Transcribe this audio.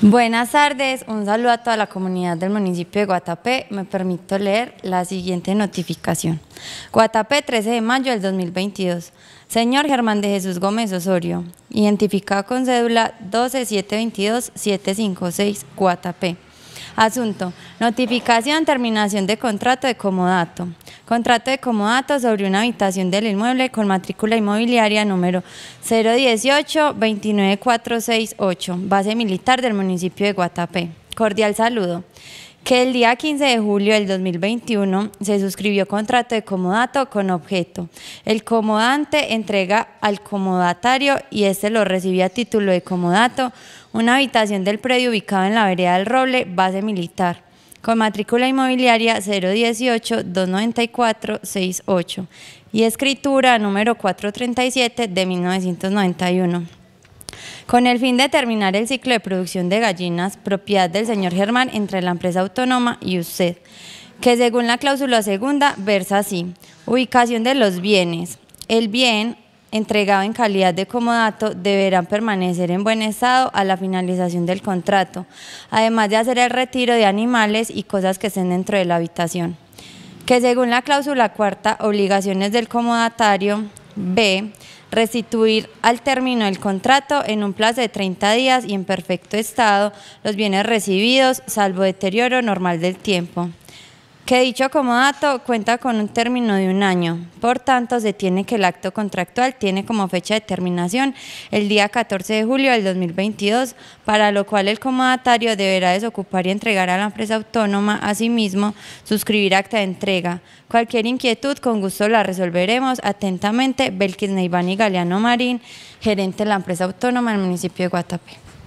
Buenas tardes, un saludo a toda la comunidad del municipio de Guatapé. Me permito leer la siguiente notificación. Guatapé, 13 de mayo del 2022. Señor Germán de Jesús Gómez Osorio, identificado con cédula 12722756, Guatapé. Asunto. Notificación, terminación de contrato de comodato. Contrato de comodato sobre una habitación del inmueble con matrícula inmobiliaria número 018-29468, base militar del municipio de Guatapé. Cordial saludo que el día 15 de julio del 2021 se suscribió contrato de comodato con objeto. El comodante entrega al comodatario y este lo recibe a título de comodato una habitación del predio ubicado en la vereda del Roble, base militar con matrícula inmobiliaria 018-294-68 y escritura número 437 de 1991. Con el fin de terminar el ciclo de producción de gallinas, propiedad del señor Germán entre la empresa autónoma y usted, que según la cláusula segunda versa así, ubicación de los bienes. El bien entregado en calidad de comodato deberá permanecer en buen estado a la finalización del contrato, además de hacer el retiro de animales y cosas que estén dentro de la habitación. Que según la cláusula cuarta, obligaciones del comodatario, B, restituir al término del contrato en un plazo de 30 días y en perfecto estado los bienes recibidos, salvo deterioro normal del tiempo que dicho comodato cuenta con un término de un año. Por tanto, se tiene que el acto contractual tiene como fecha de terminación el día 14 de julio del 2022, para lo cual el comodatario deberá desocupar y entregar a la empresa autónoma asimismo sí suscribir acta de entrega. Cualquier inquietud con gusto la resolveremos. Atentamente, Belkis Neivani Galeano Marín, gerente de la empresa autónoma del municipio de Guatapé.